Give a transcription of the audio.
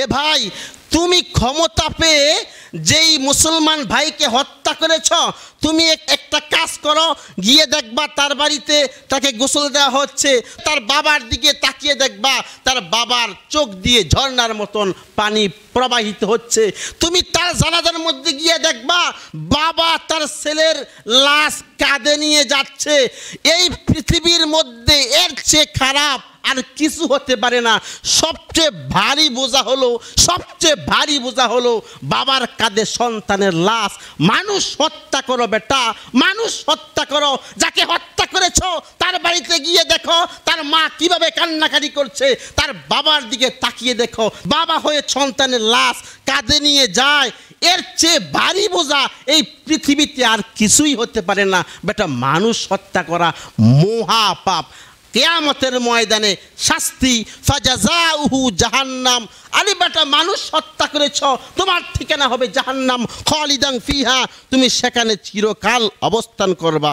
এ ভাই তুমি ক্ষমতা পেয়ে যেই মুসলমান ভাইকে হত্যা করেছ তুমি একটা কাজ করো গিয়ে দেখবা তার বাড়িতে তাকে গোসল দেওয়া হচ্ছে তার বাবার দিকে তাকিয়ে দেখবা তার বাবার চোখ দিয়ে ঝর্নার মতন পানি প্রবাহিত হচ্ছে তুমি তার জানাজার মধ্যে গিয়ে দেখবা বাবা তার ছেলের লাশ কাঁধে নিয়ে যাচ্ছে এই পৃথিবীর মধ্যে এর চেয়ে খারাপ আর কিছু হতে পারে না সবচেয়ে ভারী বোঝা হলো সবচেয়ে ভারী বোঝা হলো বাবার কাঁধে সন্তানের লাশ মানুষ হত্যা করো বেটা মানুষ হত্যা করো যাকে হত্যা করেছ তার বাড়িতে গিয়ে দেখো তার মা কিভাবে কান্নাকাটি করছে তার বাবার দিকে তাকিয়ে দেখো বাবা হয়ে সন্তানের লাশ কাঁধে নিয়ে যায় এর চেয়ে ভারী বোঝা এই পৃথিবীতে আর কিছুই হতে পারে না বেটা মানুষ হত্যা করা মহাপাপ কেয়ামতের ময়দানে শাস্তি ফাজাজাউহু জাহান্নাম আলিবাটা বেটা মানুষ হত্যা করেছ তোমার ঠিকানা হবে জাহান্নাম খালিদাং ফিহা তুমি সেখানে চিরকাল অবস্থান করবা